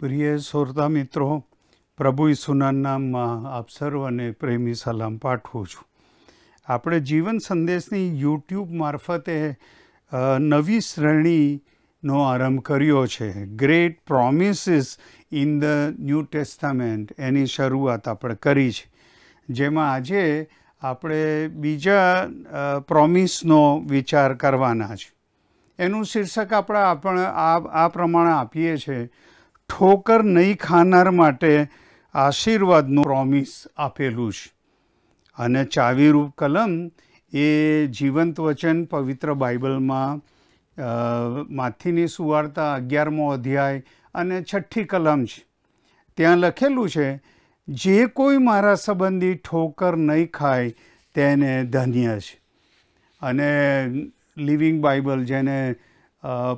પ્રિય શ્રોતા મિત્રો પ્રભુ ઈસુના નામમાં આપ અને પ્રેમી સલામ પાઠવું છું આપણે જીવન સંદેશની યુટ્યુબ મારફતે નવી શ્રેણીનો આરંભ કર્યો છે great promises in the new testament એની શરૂઆત આપણે કરી છે જેમાં આજે આપણે બીજા પ્રોમિસનો વિચાર કરવાના છે એનું શીર્ષક આપણે આપણે આ આ પ્રમાણે આપીએ છીએ ઠોકર નહીં ખાનાર માટે આશીર્વાદનું પ્રોમિસ આપેલું છે અને ચાવીરૂપ કલમ એ જીવંત વચન પવિત્ર બાઇબલમાં માથીની સુવાર્તા અગિયારમો અધ્યાય અને છઠ્ઠી કલમ છે ત્યાં લખેલું છે જે કોઈ મારા સંબંધી ઠોકર નહીં ખાય તેને ધન્ય છે અને લિવિંગ બાઇબલ જેને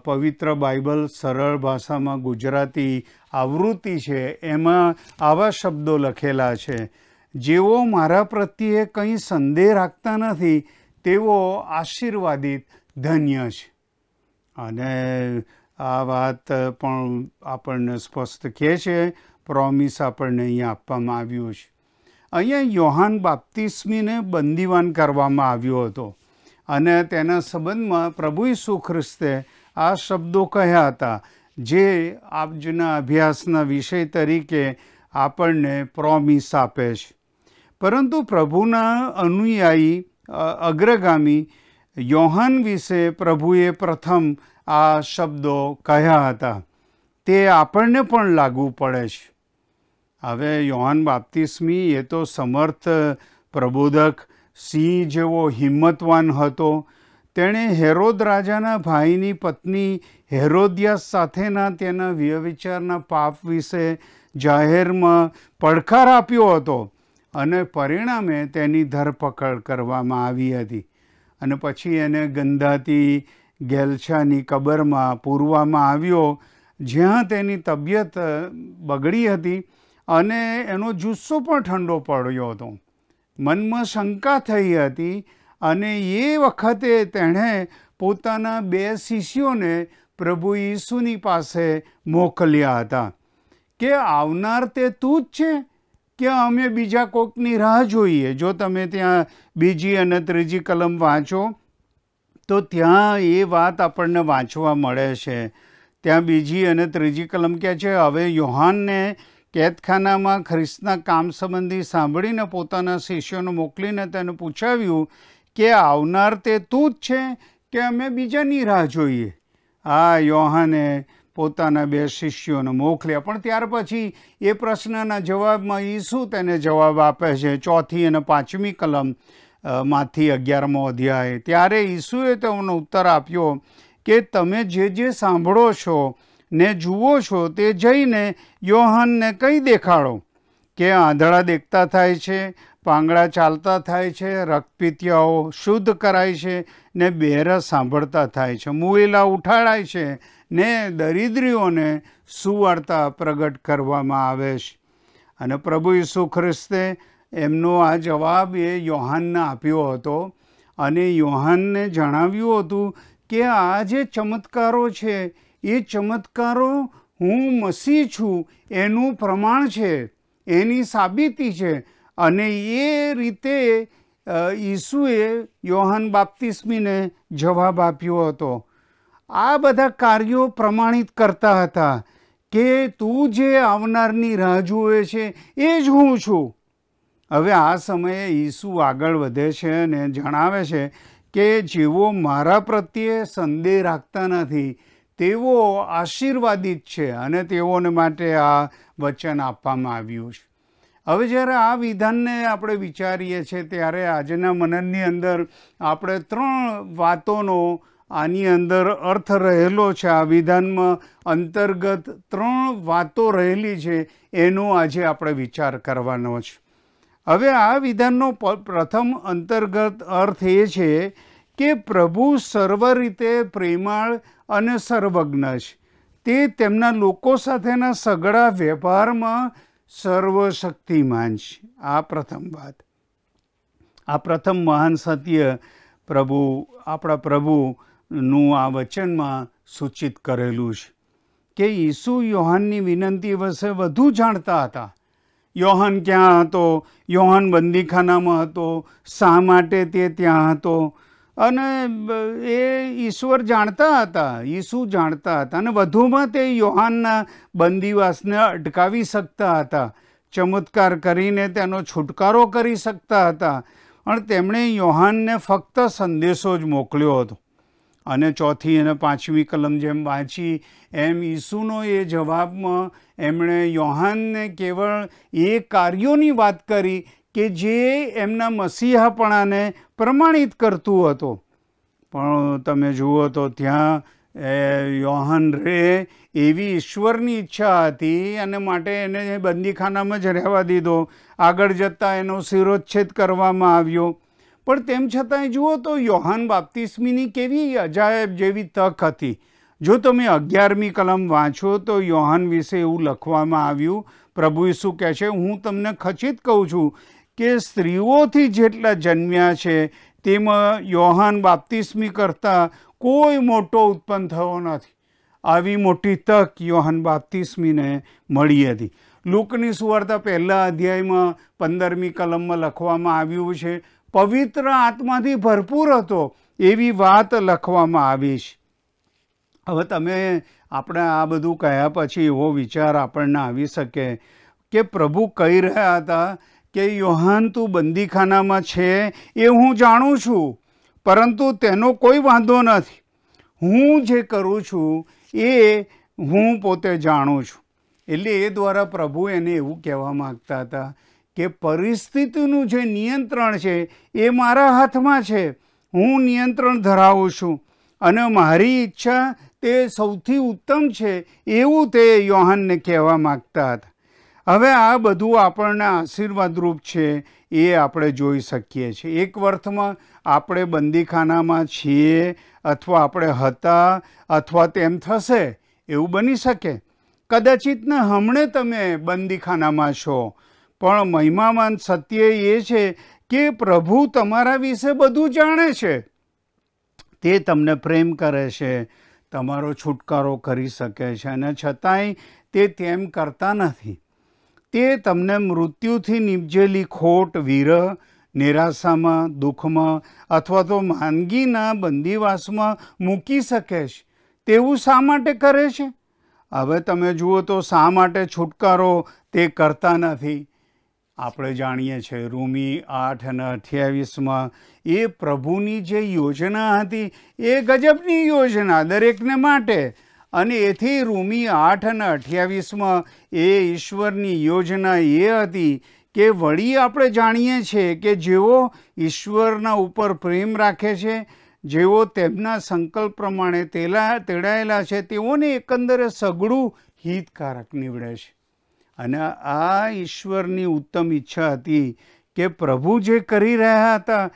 પવિત્ર બાઇબલ સરળ ભાષામાં ગુજરાતી આવૃત્તિ છે એમાં આવા શબ્દો લખેલા છે જેઓ મારા પ્રત્યે કંઈ સંદેહ રાખતા નથી તેઓ આશીર્વાદિત ધન્ય છે અને આ વાત પણ આપણને સ્પષ્ટ કહે છે પ્રોમિસ આપણને અહીંયા આપવામાં આવ્યું છે અહીંયા યોહાન બાપ્તિસ્મીને બંદીવાન કરવામાં આવ્યો હતો અને તેના સંબંધમાં પ્રભુ ઈસુ ખ્રિસ્તે આ શબ્દો કહ્યા હતા જે આપજના અભ્યાસના વિષય તરીકે આપણને પ્રોમિસ આપે છે પરંતુ પ્રભુના અનુયાયી અગ્રગામી યૌહાન વિશે પ્રભુએ પ્રથમ આ શબ્દો કહ્યા હતા તે આપણને પણ લાગુ પડે છે હવે યૌહાન બાપ્તિસ્મી એ તો સમર્થ પ્રબોધક સિંહ જેવો હિંમતવાન હતો તેણે હેરોદ રાજાના ભાઈની પત્ની હેરોદિયાસ સાથેના તેના વ્યવિચારના પાપ વિશે જાહેરમાં પડકાર આપ્યો હતો અને પરિણામે તેની ધરપકડ કરવામાં આવી હતી અને પછી એને ગંધાતી ગેલછાની કબરમાં પૂરવામાં આવ્યો જ્યાં તેની તબિયત બગડી હતી અને એનો જુસ્સો પણ ઠંડો પડ્યો હતો મનમાં શંકા થઈ હતી અને એ વખતે તેણે પોતાના બે શિષ્યોને પ્રભુ ઈસુની પાસે મોકલ્યા હતા કે આવનાર તે તું જ છે કે અમે બીજા કોકની રાહ જોઈએ જો તમે ત્યાં બીજી અને ત્રીજી કલમ વાંચો તો ત્યાં એ વાત આપણને વાંચવા મળે છે ત્યાં બીજી અને ત્રીજી કલમ કહે છે હવે યોહાનને કેદખાનામાં ખ્રિસ્તના કામ સંબંધી સાંભળીને પોતાના શિષ્યોને મોકલીને તેને પૂછાવ્યું કે આવનાર તે તું જ છે કે અમે બીજાની રાહ જોઈએ આ યોહાને પોતાના બે શિષ્યોને મોકલ્યા પણ ત્યાર પછી એ પ્રશ્નના જવાબમાં ઈસુ તેને જવાબ આપે છે ચોથી અને પાંચમી કલમ માંથી અગિયારમો અધ્યાય ત્યારે ઈસુએ તેમનો ઉત્તર આપ્યો કે તમે જે જે સાંભળો છો ને જુઓ છો તે જઈને યોહાનને કંઈ દેખાડો કે આંધળા દેખતા થાય છે પાંગળા ચાલતા થાય છે રક્તપિત્યાઓ શુદ્ધ કરાય છે ને બેરા સાંભળતા થાય છે મુએલા ઉઠાડાય છે ને દરિદ્રીઓને સુવાર્તા પ્રગટ કરવામાં આવે છે અને પ્રભુ ઈસુ ખ્રિસ્તે એમનો આ જવાબ એ યોહાનને આપ્યો હતો અને યોહાનને જણાવ્યું હતું કે આ જે ચમત્કારો છે એ ચમત્કારો હું મસી છું એનું પ્રમાણ છે એની સાબિતી છે અને એ રીતે ઈસુએ યોહાન બાપ્તિસ્મીને જવાબ આપ્યો હતો આ બધા કાર્યો પ્રમાણિત કરતા હતા કે તું જે આવનારની રાહ જુએ છે એ જ હું છું હવે આ સમયે ઈસુ આગળ વધે છે અને જણાવે છે કે જેઓ મારા પ્રત્યે સંદેહ રાખતા નથી તેઓ આશીર્વાદિત છે અને તેઓને માટે આ વચન આપવામાં આવ્યું છે હવે જ્યારે આ વિધાનને આપણે વિચારીએ છીએ ત્યારે આજના મનનની અંદર આપણે ત્રણ વાતોનો આની અંદર અર્થ રહેલો છે આ વિધાનમાં અંતર્ગત ત્રણ વાતો રહેલી છે એનો આજે આપણે વિચાર કરવાનો છે હવે આ વિધાનનો પ્રથમ અંતર્ગત અર્થ એ છે કે પ્રભુ સર્વ રીતે પ્રેમાળ અને સર્વજ્ઞ છે તે તેમના લોકો સાથેના સગળા વ્યવહારમાં સર્વશક્તિમાન છે આ પ્રથમ વાત આ પ્રથમ મહાન સત્ય પ્રભુ આપણા પ્રભુનું આ વચનમાં સૂચિત કરેલું છે કે ઈસુ યોહાનની વિનંતી વસે વધુ જાણતા હતા યોહાન ક્યાં હતો યોહાન બંદીખાનામાં હતો શા માટે તે ત્યાં હતો અને એ ઈશ્વર જાણતા હતા ઈસુ જાણતા હતા અને વધુમાં તે યોહાનના બંદીવાસને અટકાવી શકતા હતા ચમત્કાર કરીને તેનો છુટકારો કરી શકતા હતા પણ તેમણે યોહાનને ફક્ત સંદેશો જ મોકલ્યો હતો અને ચોથી અને પાંચમી કલમ જેમ વાંચી એમ ઈસુનો એ જવાબમાં એમણે યોહાનને કેવળ એ કાર્યોની વાત કરી કે જે એમના મસીહાપણાને પ્રમાણિત કરતું હતું પણ તમે જુઓ તો ત્યાં યોહન રે એવી ઈશ્વરની ઈચ્છા હતી અને માટે એને બંદીખાનામાં જ રહેવા દીધો આગળ જતાં એનો શિરોચ્છેદ કરવામાં આવ્યો પણ તેમ છતાંય જુઓ તો યોહાન બાપ્તિસ્મીની કેવી અજાયબ જેવી તક હતી જો તમે અગિયારમી કલમ વાંચો તો યોહાન વિશે એવું લખવામાં આવ્યું પ્રભુ ઈસુ કહે છે હું તમને ખચિત કહું છું કે સ્ત્રીઓથી જેટલા જન્મ્યા છે તેમાં યોહાન બાપ્તિસ્મી કરતાં કોઈ મોટો ઉત્પન્ન થયો નથી આવી મોટી તક યોહાન બાપ્તિસ્મીને મળી હતી લુકની સુવાર્તા પહેલા અધ્યાયમાં પંદરમી કલમમાં લખવામાં આવ્યું છે પવિત્ર આત્માથી ભરપૂર હતો એવી વાત લખવામાં આવી છે હવે તમે આપણે આ બધું કહ્યા પછી એવો વિચાર આપણને આવી શકે કે પ્રભુ કહી રહ્યા હતા કે યોહાન તું બંદીખાનામાં છે એ હું જાણું છું પરંતુ તેનો કોઈ વાંધો નથી હું જે કરું છું એ હું પોતે જાણું છું એટલે એ દ્વારા પ્રભુ એને એવું કહેવા માગતા હતા કે પરિસ્થિતિનું જે નિયંત્રણ છે એ મારા હાથમાં છે હું નિયંત્રણ ધરાવું છું અને મારી ઈચ્છા તે સૌથી ઉત્તમ છે એવું તે યોહાનને કહેવા માગતા હતા હવે આ બધું આપણને આશીર્વાદરૂપ છે એ આપણે જોઈ શકીએ છીએ એક અર્થમાં આપણે બંદીખાનામાં છીએ અથવા આપણે હતા અથવા તેમ થશે એવું બની શકે કદાચિત કદાચિતને હમણે તમે બંદીખાનામાં છો પણ મહિમામાન સત્ય એ છે કે પ્રભુ તમારા વિશે બધું જાણે છે તે તમને પ્રેમ કરે છે તમારો છુટકારો કરી શકે છે અને છતાંય તે તેમ કરતા નથી તે તમને મૃત્યુથી નીપજેલી ખોટ વિરહ નિરાશામાં દુઃખમાં અથવા તો માંદગીના બંદીવાસમાં મૂકી શકે છે તેવું શા માટે કરે છે હવે તમે જુઓ તો શા માટે છુટકારો તે કરતા નથી આપણે જાણીએ છીએ રૂમી આઠ અને અઠ્યાવીસમાં એ પ્રભુની જે યોજના હતી એ ગજબની યોજના દરેકને માટે અને એથી રૂમી આઠ અને અઠ્યાવીસમાં એ ઈશ્વરની યોજના એ હતી કે વળી આપણે જાણીએ છીએ કે જેઓ ઈશ્વરના ઉપર પ્રેમ રાખે છે જેઓ તેમના સંકલ્પ પ્રમાણે તેલા તેડાયેલા છે તેઓને એકંદરે સઘળું હિતકારક નીવડે છે અને આ ઈશ્વરની ઉત્તમ ઈચ્છા હતી કે પ્રભુ જે કરી રહ્યા હતા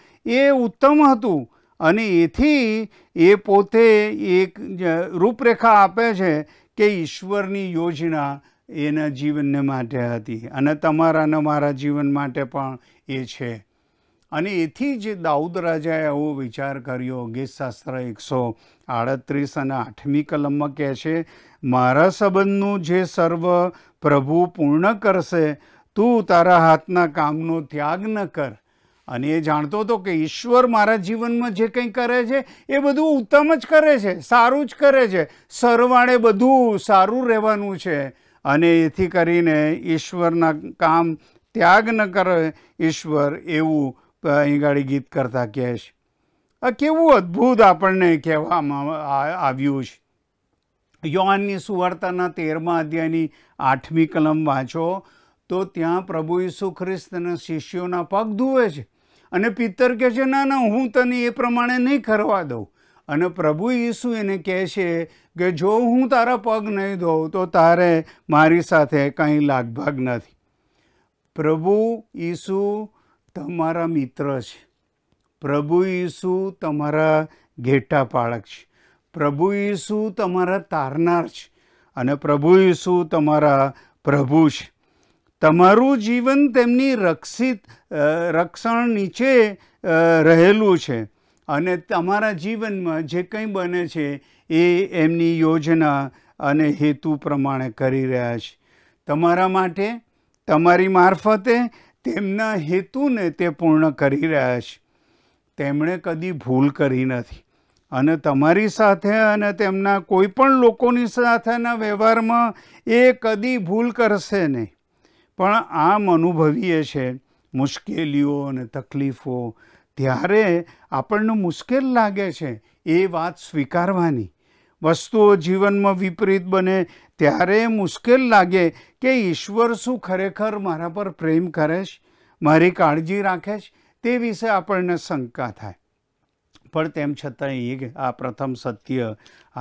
એ ઉત્તમ હતું અને એથી એ પોતે એક રૂપરેખા આપે છે કે ઈશ્વરની યોજના એના જીવનને માટે હતી અને તમારા અને મારા જીવન માટે પણ એ છે અને એથી જ દાઉદ રાજાએ આવો વિચાર કર્યો ગીતશાસ્ત્ર એકસો આડત્રીસ અને આઠમી કલમમાં કહે છે મારા સંબંધનું જે સર્વ પ્રભુ પૂર્ણ કરશે તું તારા હાથના કામનો ત્યાગ ન કર અને એ જાણતો હતો કે ઈશ્વર મારા જીવનમાં જે કંઈ કરે છે એ બધું ઉત્તમ જ કરે છે સારું જ કરે છે સરવાળે બધું સારું રહેવાનું છે અને એથી કરીને ઈશ્વરના કામ ત્યાગ ન કરે ઈશ્વર એવું અહીં ગાડી ગીત કરતા કહે છે આ કેવું અદ્ભુત આપણને કહેવામાં આવ્યું છે યોહાનની સુવાર્તાના તેરમા અધ્યાયની આઠમી કલમ વાંચો તો ત્યાં પ્રભુ ઈસુ ખ્રિસ્ત શિષ્યોના પગ ધુએ છે અને પિત્તર કહે છે ના ના હું તને એ પ્રમાણે નહીં કરવા દઉં અને પ્રભુ ઈસુ એને કહે છે કે જો હું તારા પગ નહીં ધોઉં તો તારે મારી સાથે કંઈ લાગભાગ નથી પ્રભુ ઈસુ તમારા મિત્ર છે પ્રભુ ઈસુ તમારા ઘેટા પાળક છે પ્રભુ ઈસુ તમારા તારનાર છે અને પ્રભુ ઈસુ તમારા પ્રભુ છે તમારું જીવન તેમની રક્ષિત રક્ષણ નીચે રહેલું છે અને તમારા જીવનમાં જે કંઈ બને છે એ એમની યોજના અને હેતુ પ્રમાણે કરી રહ્યા છે તમારા માટે તમારી મારફતે તેમના હેતુને તે પૂર્ણ કરી રહ્યા છે તેમણે કદી ભૂલ કરી નથી અને તમારી સાથે અને તેમના કોઈ પણ લોકોની સાથેના વ્યવહારમાં એ કદી ભૂલ કરશે નહીં પણ આમ અનુભવીએ છે મુશ્કેલીઓ અને તકલીફો ત્યારે આપણને મુશ્કેલ લાગે છે એ વાત સ્વીકારવાની વસ્તુઓ જીવનમાં વિપરીત બને ત્યારે મુશ્કેલ લાગે કે ઈશ્વર શું ખરેખર મારા પર પ્રેમ કરે છે મારી કાળજી રાખે છે તે વિશે આપણને શંકા થાય પણ તેમ છતાં એ આ પ્રથમ સત્ય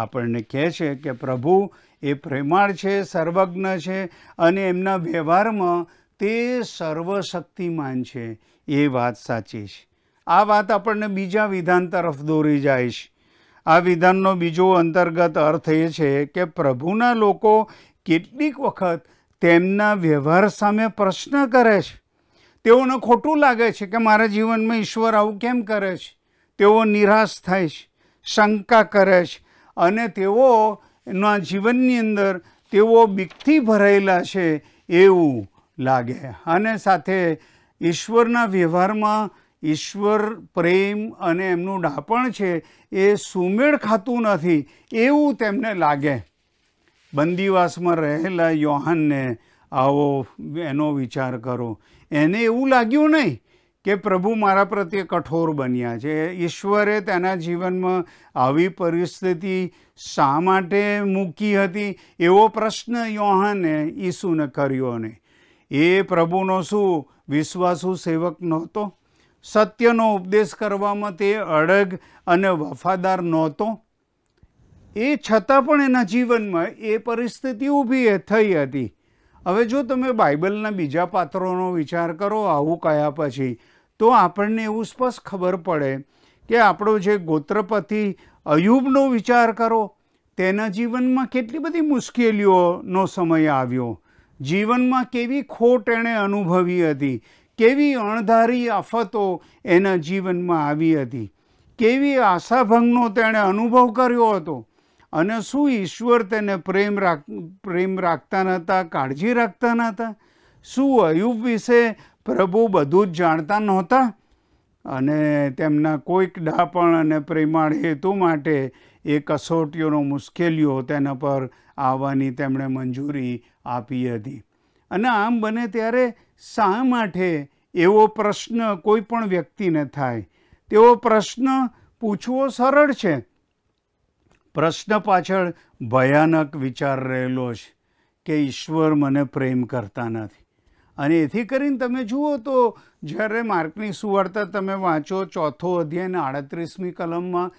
આપણને કહે છે કે પ્રભુ એ પ્રેમાળ છે સર્વજ્ઞ છે અને એમના વ્યવહારમાં તે સર્વશક્તિમાન છે એ વાત સાચી છે આ વાત આપણને બીજા વિધાન તરફ દોરી જાય છે આ વિધાનનો બીજો અંતર્ગત અર્થ એ છે કે પ્રભુના લોકો કેટલીક વખત તેમના વ્યવહાર સામે પ્રશ્ન કરે છે તેઓને ખોટું લાગે છે કે મારા જીવનમાં ઈશ્વર આવું કેમ કરે છે તેઓ નિરાશ થાય છે શંકા કરે છે અને તેઓ એના જીવનની અંદર તેઓ બીકથી ભરાયેલા છે એવું લાગે અને સાથે ઈશ્વરના વ્યવહારમાં ઈશ્વર પ્રેમ અને એમનું ડાપણ છે એ સુમેળ ખાતું નથી એવું તેમને લાગે બંદીવાસમાં રહેલા યોહાનને આવો એનો વિચાર કરો એને એવું લાગ્યું નહીં કે પ્રભુ મારા પ્રત્યે કઠોર બન્યા છે ઈશ્વરે તેના જીવનમાં આવી પરિસ્થિતિ શા માટે મૂકી હતી એવો પ્રશ્ન યોહાને ઈસુને કર્યો ને એ પ્રભુનો શું વિશ્વાસુ સેવક નહોતો સત્યનો ઉપદેશ કરવામાં તે અડગ અને વફાદાર નહોતો એ છતાં પણ એના જીવનમાં એ પરિસ્થિતિ ઊભી થઈ હતી હવે જો તમે બાઇબલના બીજા પાત્રોનો વિચાર કરો આવું કયા પછી તો આપણને એવું સ્પષ્ટ ખબર પડે કે આપણો જે ગોત્રપતિ અયુબનો વિચાર કરો તેના જીવનમાં કેટલી બધી મુશ્કેલીઓનો સમય આવ્યો જીવનમાં કેવી ખોટ એણે અનુભવી હતી કેવી અણધારી આફતો એના જીવનમાં આવી હતી કેવી આશાભંગનો તેણે અનુભવ કર્યો હતો અને શું ઈશ્વર તેને પ્રેમ રાખ પ્રેમ રાખતા નહોતા કાળજી રાખતા નહોતા શું અયુબ વિશે પ્રભુ બધું જ જાણતા નહોતા અને તેમના કોઈક ડાપણ અને પ્રેમાળ હેતુ માટે એ કસોટીઓનો મુશ્કેલીઓ તેના પર આવવાની તેમણે મંજૂરી આપી હતી અને આમ બને ત્યારે શા માટે એવો પ્રશ્ન કોઈ પણ વ્યક્તિને થાય તેવો પ્રશ્ન પૂછવો સરળ છે પ્રશ્ન પાછળ ભયાનક વિચાર રહેલો છે કે ઈશ્વર મને પ્રેમ કરતા નથી અને એથી કરીને તમે જુઓ તો જ્યારે માર્કની સુવાર્તા તમે વાંચો ચોથો અધ્યાયના આડત્રીસમી કલમમાં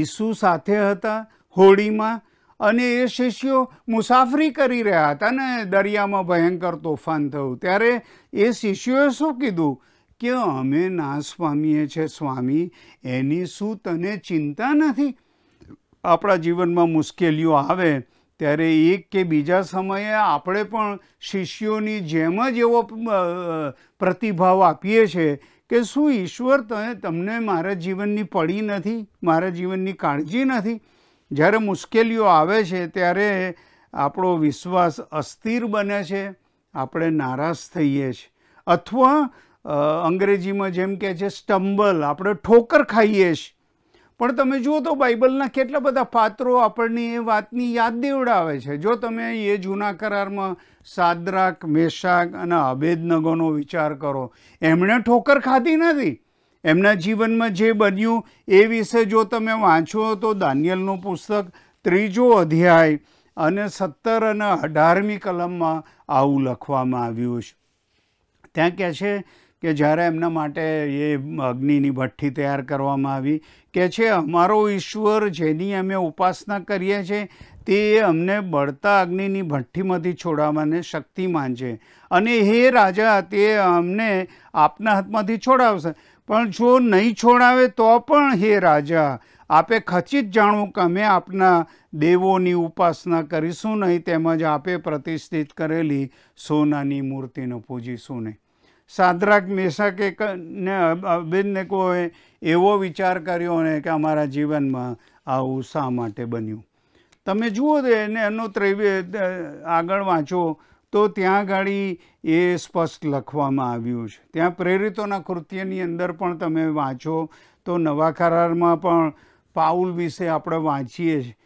ઈસુ સાથે હતા હોળીમાં અને એ શિષ્યો મુસાફરી કરી રહ્યા હતા ને દરિયામાં ભયંકર તોફાન થયું ત્યારે એ શિષ્યોએ શું કીધું કે અમે નાશ સ્વામીએ છે સ્વામી એની શું તને ચિંતા નથી આપણા જીવનમાં મુશ્કેલીઓ આવે ત્યારે એક કે બીજા સમયે આપણે પણ શિષ્યોની જેમ જ એવો પ્રતિભાવ આપીએ છીએ કે શું ઈશ્વર તમે તમને મારા જીવનની પડી નથી મારા જીવનની કાળજી નથી જ્યારે મુશ્કેલીઓ આવે છે ત્યારે આપણો વિશ્વાસ અસ્થિર બને છે આપણે નારાજ થઈએ છીએ અથવા અંગ્રેજીમાં જેમ કહે છે સ્ટંબલ આપણે ઠોકર ખાઈએ છીએ પણ તમે જુઓ તો બાઇબલના કેટલા બધા પાત્રો આપણને એ વાતની યાદ દેવડાવે છે જો તમે એ જૂના કરારમાં સાદરાક મેશાક અને અભેદનગોનો વિચાર કરો એમણે ઠોકર ખાધી નથી એમના જીવનમાં જે બન્યું એ વિશે જો તમે વાંચો તો દાનિયલનું પુસ્તક ત્રીજો અધ્યાય અને સત્તર અને અઢારમી કલમમાં આવું લખવામાં આવ્યું છે ત્યાં કહે છે કે જ્યારે એમના માટે એ અગ્નિની ભઠ્ઠી તૈયાર કરવામાં આવી કે છે અમારો ઈશ્વર જેની અમે ઉપાસના કરીએ છીએ તે અમને બળતા અગ્નિની ભઠ્ઠીમાંથી છોડાવવાને શક્તિમાન છે અને હે રાજા તે અમને આપના હાથમાંથી છોડાવશે પણ જો નહીં છોડાવે તો પણ હે રાજા આપે ખચિત જાણવું કે અમે આપના દેવોની ઉપાસના કરીશું નહીં તેમજ આપે પ્રતિષ્ઠિત કરેલી સોનાની મૂર્તિને પૂજીશું નહીં સાદ્રાક મેસાકે ને અભિનકોએ એવો વિચાર કર્યો ને કે અમારા જીવનમાં આવું શા માટે બન્યું તમે જુઓ એને એનો ત્રૈવે આગળ વાંચો તો ત્યાં ગાડી એ સ્પષ્ટ લખવામાં આવ્યું છે ત્યાં પ્રેરિતોના કૃત્યની અંદર પણ તમે વાંચો તો નવા કરારમાં પણ પાઉલ વિશે આપણે વાંચીએ છીએ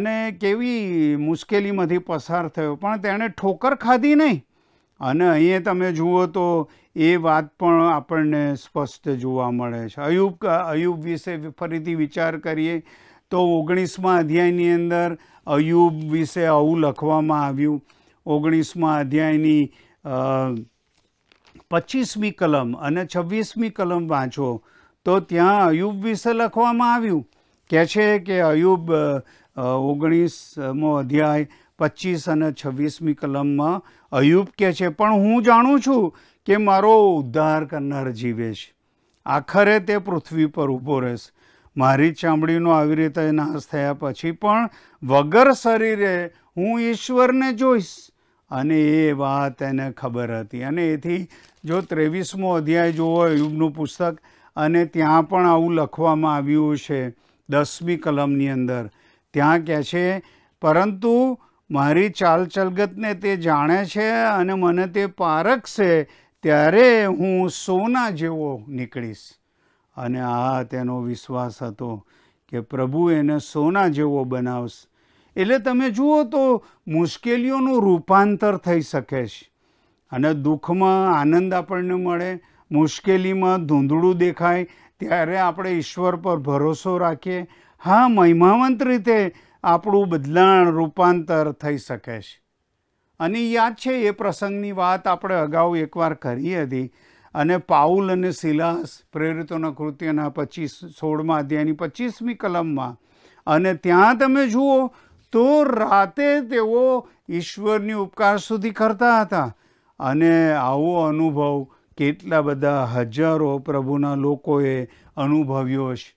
એને કેવી મુશ્કેલીમાંથી પસાર થયો પણ તેણે ઠોકર ખાધી નહીં અને અહીંયા તમે જુઓ તો એ વાત પણ આપણને સ્પષ્ટ જોવા મળે છે અયુબ અયુબ વિશે ફરીથી વિચાર કરીએ તો ઓગણીસમા અધ્યાયની અંદર અયુબ વિશે આવું લખવામાં આવ્યું ઓગણીસમા અધ્યાયની પચીસમી કલમ અને છવ્વીસમી કલમ વાંચો તો ત્યાં અયુબ વિશે લખવામાં આવ્યું કહે છે કે અયુબ ઓગણીસમો અધ્યાય પચીસ અને છવ્વીસમી કલમમાં અયુબ કહે છે પણ હું જાણું છું કે મારો ઉદ્ધાર કરનાર જીવેશ આખરે તે પૃથ્વી પર ઊભો રહેશે મારી ચામડીનો આવી રીતે નાશ થયા પછી પણ વગર શરીરે હું ઈશ્વરને જોઈશ અને એ વાત એને ખબર હતી અને એથી જો ત્રેવીસમો અધ્યાય જોવો અયુબનું પુસ્તક અને ત્યાં પણ આવું લખવામાં આવ્યું છે દસમી કલમની અંદર ત્યાં કહે છે પરંતુ મારી ચાલચલગતને તે જાણે છે અને મને તે પારખશે ત્યારે હું સોના જેવો નીકળીશ અને આ તેનો વિશ્વાસ હતો કે પ્રભુ એને સોના જેવો બનાવશે એટલે તમે જુઓ તો મુશ્કેલીઓનું રૂપાંતર થઈ શકે છે અને દુઃખમાં આનંદ આપણને મળે મુશ્કેલીમાં ધૂંધળું દેખાય ત્યારે આપણે ઈશ્વર પર ભરોસો રાખીએ હા મહિમાવંત રીતે આપણું બદલાણ રૂપાંતર થઈ શકે છે અને યાદ છે એ પ્રસંગની વાત આપણે અગાઉ એકવાર કરી હતી અને પાઉલ અને શિલાસ પ્રેરિતોના કૃત્યના પચીસ સોળમાં અધ્યાયની પચીસમી કલમમાં અને ત્યાં તમે જુઓ તો રાતે તેઓ ઈશ્વરની ઉપકાર સુધી કરતા હતા અને આવો અનુભવ કેટલા બધા હજારો પ્રભુના લોકોએ અનુભવ્યો છે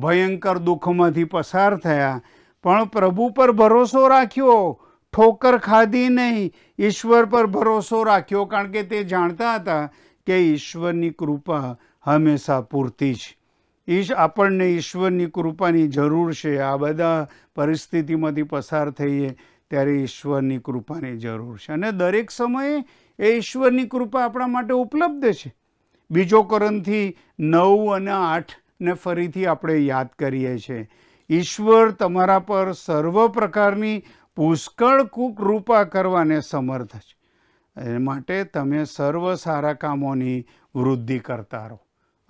ભયંકર દુઃખમાંથી પસાર થયા પણ પ્રભુ પર ભરોસો રાખ્યો ઠોકર ખાધી નહીં ઈશ્વર પર ભરોસો રાખ્યો કારણ કે તે જાણતા હતા કે ઈશ્વરની કૃપા હંમેશા પૂરતી જ ઈશ આપણને ઈશ્વરની કૃપાની જરૂર છે આ બધા પરિસ્થિતિમાંથી પસાર થઈએ ત્યારે ઈશ્વરની કૃપાની જરૂર છે અને દરેક સમયે એ ઈશ્વરની કૃપા આપણા માટે ઉપલબ્ધ છે બીજો કરણથી નવ અને આઠને ફરીથી આપણે યાદ કરીએ છીએ ઈશ્વર તમારા પર સર્વ પ્રકારની પુષ્કળ કૃપા કરવાને સમર્થ છે એ માટે તમે સર્વ સારા કામોની વૃદ્ધિ કરતા રહો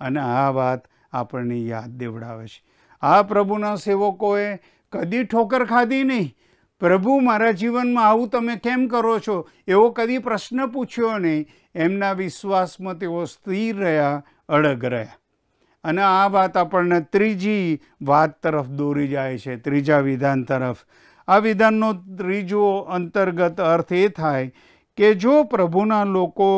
અને આ વાત આપણને યાદ દેવડાવે છે આ પ્રભુના સેવકોએ કદી ઠોકર ખાધી નહીં પ્રભુ મારા જીવનમાં આવું તમે કેમ કરો છો એવો કદી પ્રશ્ન પૂછ્યો નહીં એમના વિશ્વાસમાં તેઓ સ્થિર રહ્યા અડગ રહ્યા અને આ વાત આપણને ત્રીજી વાત તરફ દોરી જાય છે ત્રીજા વિધાન તરફ આ વિધાનનો ત્રીજો અંતર્ગત અર્થ એ થાય કે જો પ્રભુના લોકો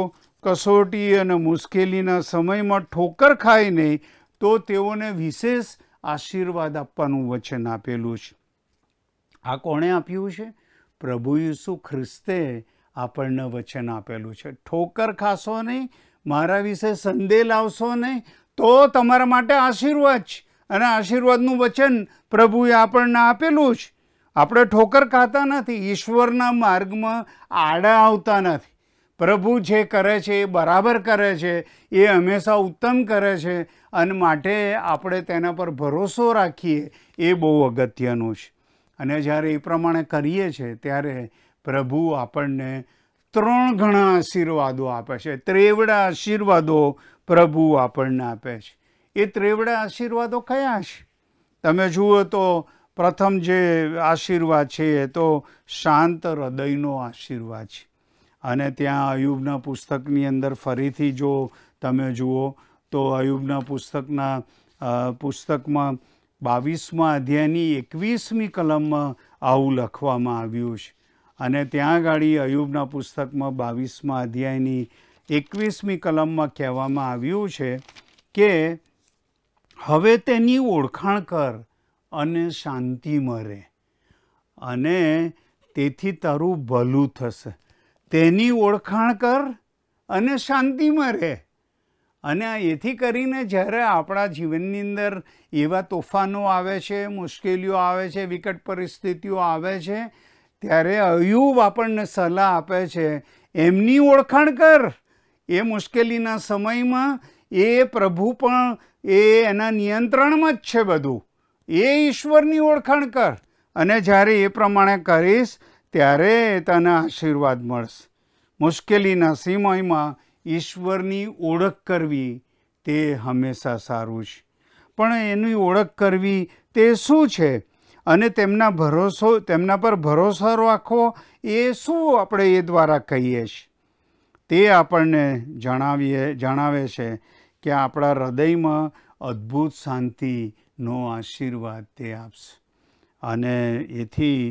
કસોટી અને મુશ્કેલીના સમયમાં ઠોકર ખાય નહીં તો તેઓને વિશેષ આશીર્વાદ આપવાનું વચન આપેલું છે આ કોણે આપ્યું છે પ્રભુ ઈસુ ખ્રિસ્તે આપણને વચન આપેલું છે ઠોકર ખાશો નહીં મારા વિશે સંદેહ લાવશો નહીં તો તમારા માટે આશીર્વાદ છે અને આશીર્વાદનું વચન પ્રભુએ આપણને આપેલું છે આપણે ઠોકર ખાતા નથી ઈશ્વરના માર્ગમાં આડા આવતા નથી પ્રભુ જે કરે છે એ બરાબર કરે છે એ હંમેશા ઉત્તમ કરે છે અને માટે આપણે તેના પર ભરોસો રાખીએ એ બહુ અગત્યનું છે અને જ્યારે એ પ્રમાણે કરીએ છીએ ત્યારે પ્રભુ આપણને ત્રણ ઘણા આશીર્વાદો આપે છે ત્રેવડા આશીર્વાદો પ્રભુ આપણને આપે છે એ ત્રેવડા આશીર્વાદો કયા છે તમે જુઓ તો પ્રથમ જે આશીર્વાદ છે એ તો શાંત હૃદયનો આશીર્વાદ છે અને ત્યાં અયુબના પુસ્તકની અંદર ફરીથી જો તમે જુઓ તો અયુબના પુસ્તકના પુસ્તકમાં બાવીસમાં અધ્યાયની એકવીસમી કલમમાં આવું લખવામાં આવ્યું છે અને ત્યાં આગળ અયુબના પુસ્તકમાં બાવીસમાં અધ્યાયની એકવીસમી કલમમાં કહેવામાં આવ્યું છે કે હવે તેની ઓળખાણ કર અને શાંતિ મરે અને તેથી તારું ભલું થશે તેની ઓળખાણ કર અને શાંતિ મરે અને એથી કરીને જ્યારે આપણા જીવનની અંદર એવા તોફાનો આવે છે મુશ્કેલીઓ આવે છે વિકટ પરિસ્થિતિઓ આવે છે ત્યારે અયુબ આપણને સલાહ આપે છે એમની ઓળખાણ કર એ મુશ્કેલીના સમયમાં એ પ્રભુ પણ એ એના નિયંત્રણમાં જ છે બધું એ ઈશ્વરની ઓળખાણ કર અને જ્યારે એ પ્રમાણે કરીશ ત્યારે તને આશીર્વાદ મળશે મુશ્કેલીના સમયમાં ઈશ્વરની ઓળખ કરવી તે હંમેશા સારું છે પણ એની ઓળખ કરવી તે શું છે અને તેમના ભરોસો તેમના પર ભરોસો રાખવો એ શું આપણે એ દ્વારા કહીએ છીએ તે આપણને જણાવીએ જણાવે છે કે આપણા હૃદયમાં અદ્ભુત શાંતિનો આશીર્વાદ તે આપશે અને એથી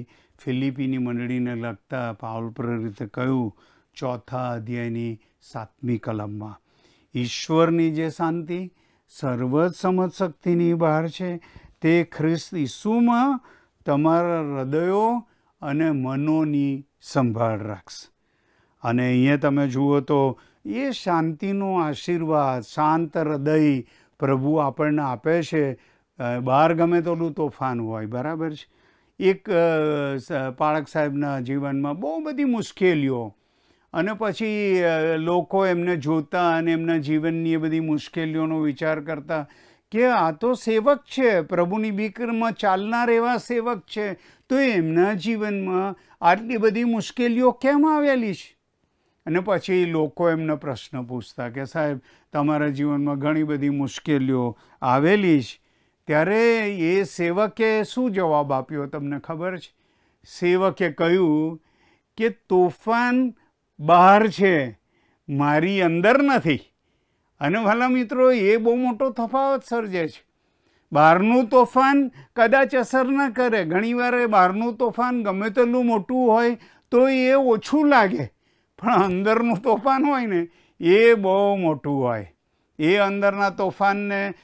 ફિલિપીની મંડળીને લગતા પાવલ પ્રેરિત કહ્યું ચોથા અધ્યાયની સાતમી કલમમાં ઈશ્વરની જે શાંતિ સર્વજ સમજ શક્તિની બહાર છે તે ખ્રિસ્ત ઈસુમાં તમારા હૃદયો અને મનોની સંભાળ રાખશે અને અહીંયા તમે જુઓ તો એ શાંતિનો આશીર્વાદ શાંત હૃદય પ્રભુ આપણને આપે છે બહાર ગમે તેટલું તોફાન હોય બરાબર છે એક પાળક સાહેબના જીવનમાં બહુ બધી મુશ્કેલીઓ અને પછી લોકો એમને જોતા અને એમના જીવનની એ બધી મુશ્કેલીઓનો વિચાર કરતા કે આ તો સેવક છે પ્રભુની બીકરમાં ચાલનાર એવા સેવક છે તો એમના જીવનમાં આટલી બધી મુશ્કેલીઓ કેમ આવેલી છે અને પછી લોકો એમને પ્રશ્ન પૂછતા કે સાહેબ તમારા જીવનમાં ઘણી બધી મુશ્કેલીઓ આવેલી જ ત્યારે એ સેવકે શું જવાબ આપ્યો તમને ખબર છે સેવકે કહ્યું કે તોફાન બહાર છે મારી અંદર નથી અને ભલા મિત્રો એ બહુ મોટો તફાવત સર્જે છે બહારનું તોફાન કદાચ અસર ન કરે ઘણીવાર એ બહારનું તોફાન ગમે તેટલું મોટું હોય તો એ ઓછું લાગે પણ અંદરનું તોફાન હોય ને એ બહુ મોટું હોય એ અંદરના તોફાનને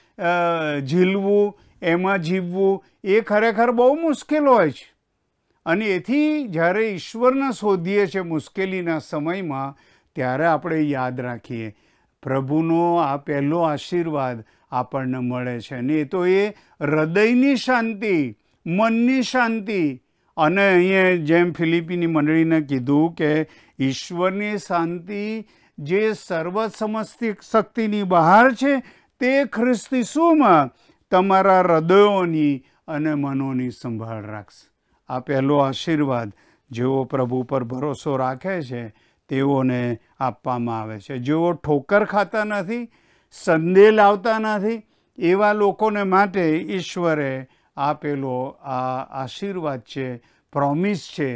ઝીલવું એમાં જીવવું એ ખરેખર બહુ મુશ્કેલ હોય છે અને એથી જ્યારે ઈશ્વરને શોધીએ છીએ મુશ્કેલીના સમયમાં ત્યારે આપણે યાદ રાખીએ પ્રભુનો આ પહેલો આશીર્વાદ આપણને મળે છે અને એ તો એ હૃદયની શાંતિ મનની શાંતિ અને અહીંયા જેમ ફિલિપીની મંડળીને કીધું કે ઈશ્વરની શાંતિ જે સર્વ સમસ્તી શક્તિની બહાર છે તે ખ્રિસ્તી શુંમાં તમારા હૃદયોની અને મનોની સંભાળ રાખશે આ પહેલો આશીર્વાદ જેઓ પ્રભુ પર ભરોસો રાખે છે તેઓને આપવામાં આવે છે જેઓ ઠોકર ખાતા નથી સંદેહ લાવતા નથી એવા લોકોને માટે ઈશ્વરે આપેલો આ આશીર્વાદ છે પ્રોમિસ છે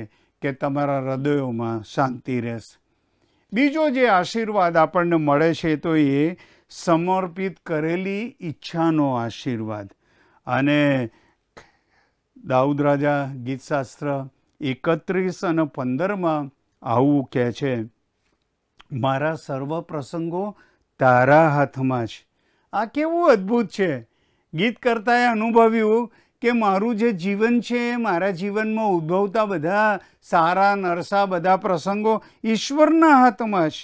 કે તમારા હૃદયોમાં શાંતિ રહેશે બીજો જે આશીર્વાદ આપણને મળે છે તો એ સમર્પિત કરેલી ઈચ્છાનો આશીર્વાદ અને દાઉદ રાજા ગીતશાસ્ત્ર એકત્રીસ અને પંદરમાં આવું કહે છે મારા સર્વ પ્રસંગો તારા હાથમાં છે આ કેવું અદ્ભુત છે ગીત કરતાએ અનુભવ્યું કે મારું જે જીવન છે મારા જીવનમાં ઉદ્ભવતા બધા સારા નરસા બધા પ્રસંગો ઈશ્વરના હાથમાં છે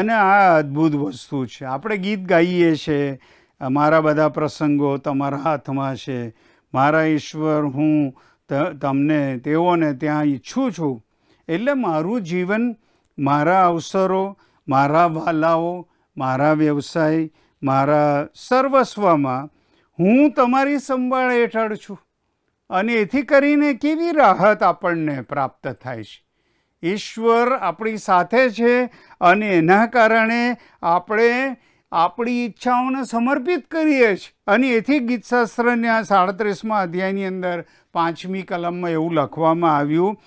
અને આ અદ્ભુત વસ્તુ છે આપણે ગીત ગાઈએ છીએ મારા બધા પ્રસંગો તમારા હાથમાં છે મારા ઈશ્વર હું તમને તેઓને ત્યાં ઈચ્છું છું એટલે મારું જીવન મારા અવસરો મારા વાલાઓ મારા વ્યવસાય મારા સર્વસ્વમાં હું તમારી સંભાળ હેઠળ છું અને એથી કરીને કેવી રાહત આપણને પ્રાપ્ત થાય છે ઈશ્વર આપણી સાથે છે અને એના કારણે આપણે આપણી ઈચ્છાઓને સમર્પિત કરીએ છીએ અને એથી ગીતશાસ્ત્રને આ સાડત્રીસમાં અધ્યાયની અંદર પાંચમી કલમમાં એવું લખવામાં આવ્યું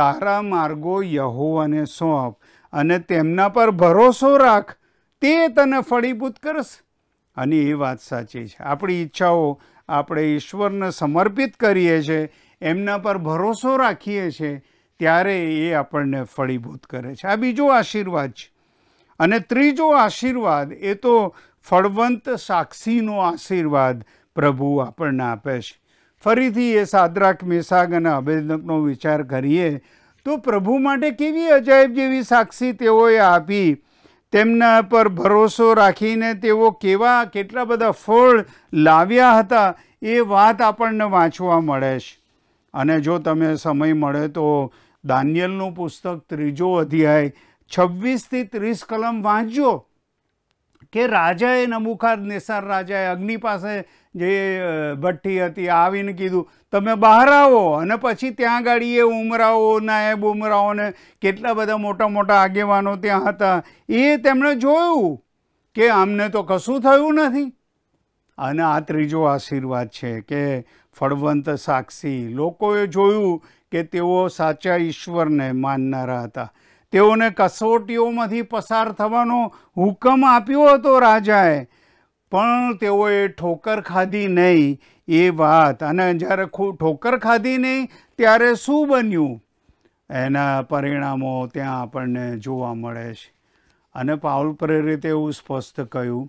તારા માર્ગો યહો અને સોંપ અને તેમના પર ભરોસો રાખ તે તને ફળીભૂત કરશે અને એ વાત સાચી છે આપણી ઈચ્છાઓ આપણે ઈશ્વરને સમર્પિત કરીએ છીએ એમના પર ભરોસો રાખીએ છીએ ત્યારે એ આપણને ફળીભૂત કરે છે આ બીજો આશીર્વાદ છે અને ત્રીજો આશીર્વાદ એ તો ફળવંત સાક્ષીનો આશીર્વાદ પ્રભુ આપણને આપે છે ફરીથી એ સાદરાક મેસાગ અને અભેદનકનો વિચાર કરીએ તો પ્રભુ માટે કેવી અજાયબ જેવી સાક્ષી તેઓએ આપી તેમના પર ભરોસો રાખીને તેઓ કેવા કેટલા બધા ફળ લાવ્યા હતા એ વાત આપણને વાંચવા મળે છે અને જો તમે સમય મળે તો દાનિયલનું પુસ્તક ત્રીજો અધ્યાય છવ્વીસથી ત્રીસ કલમ વાંચજો કે રાજાએ નમુખાદ નેસાર રાજાએ અગ્નિ પાસે જે ભઠ્ઠી હતી આવીને કીધું તમે બહાર આવો અને પછી ત્યાં ગાડીએ ઉમરાઓ નાયબ ઉમરાઓને કેટલા બધા મોટા મોટા આગેવાનો ત્યાં હતા એ તેમણે જોયું કે આમને તો કશું થયું નથી અને આ ત્રીજો આશીર્વાદ છે કે ફળવંત સાક્ષી લોકોએ જોયું કે તેઓ સાચા ઈશ્વરને માનનારા હતા તેઓને કસોટીઓમાંથી પસાર થવાનો હુકમ આપ્યો હતો રાજાએ પણ તેઓએ ઠોકર ખાધી નહીં એ વાત અને જ્યારે ઠોકર ખાધી નહીં ત્યારે શું બન્યું એના પરિણામો ત્યાં આપણને જોવા મળે છે અને પાઉલ પ્રેરિતે એવું સ્પષ્ટ કહ્યું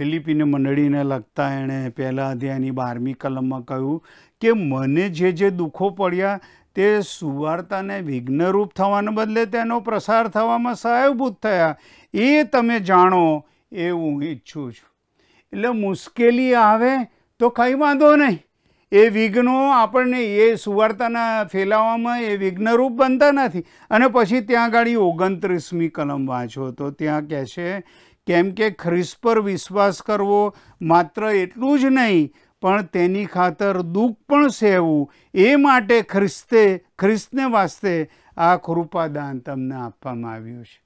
ફિલિપીને મંડળીને લગતા એણે પહેલાં અધ્યાયની બારમી કલમમાં કહ્યું કે મને જે જે દુઃખો પડ્યા તે સુવાર્તાને વિઘ્નરૂપ થવાને બદલે તેનો પ્રસાર થવામાં સહાયભૂત થયા એ તમે જાણો એ હું ઈચ્છું છું એટલે મુશ્કેલી આવે તો કંઈ વાંધો નહીં એ વિઘ્નો આપણને એ સુવાર્તાના ફેલાવામાં એ વિઘ્નરૂપ બનતા નથી અને પછી ત્યાં આગળ ઓગણત્રીસમી કલમ વાંચો તો ત્યાં કહે છે કેમ કે ખ્રિસ્ત પર વિશ્વાસ કરવો માત્ર એટલું જ નહીં પણ તેની ખાતર દુઃખ પણ સહેવું એ માટે ખ્રિસ્તે ખ્રિસ્તને વાસ્તે આ કૃપાદાન તમને આપવામાં આવ્યું છે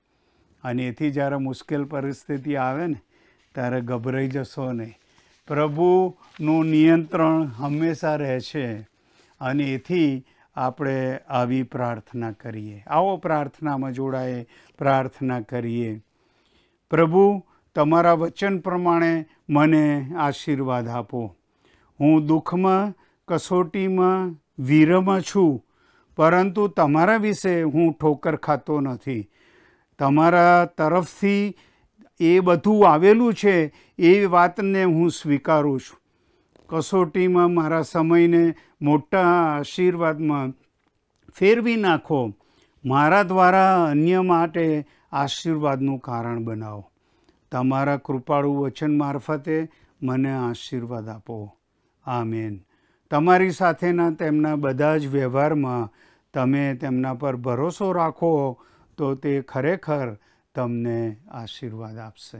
અને એથી જ્યારે મુશ્કેલ પરિસ્થિતિ આવે ને ત્યારે ગભરાઈ જશો નહીં પ્રભુનું નિયંત્રણ હંમેશા રહે છે અને એથી આપણે આવી પ્રાર્થના કરીએ આવો પ્રાર્થનામાં જોડાએ પ્રાર્થના કરીએ પ્રભુ તમારા વચન પ્રમાણે મને આશીર્વાદ આપો હું દુઃખમાં કસોટીમાં વીરમાં છું પરંતુ તમારા વિશે હું ઠોકર ખાતો નથી તમારા તરફથી એ બધું આવેલું છે એ વાતને હું સ્વીકારું છું કસોટીમાં મારા સમયને મોટા આશીર્વાદમાં ફેરવી નાખો મારા દ્વારા અન્ય માટે આશીર્વાદનું કારણ બનાવો તમારા કૃપાળુ વચન મારફતે મને આશીર્વાદ આપો આ મેન તમારી સાથેના તેમના બધા જ વ્યવહારમાં તમે તેમના પર ભરોસો રાખો તો તે ખરેખર તમને આશીર્વાદ આપશે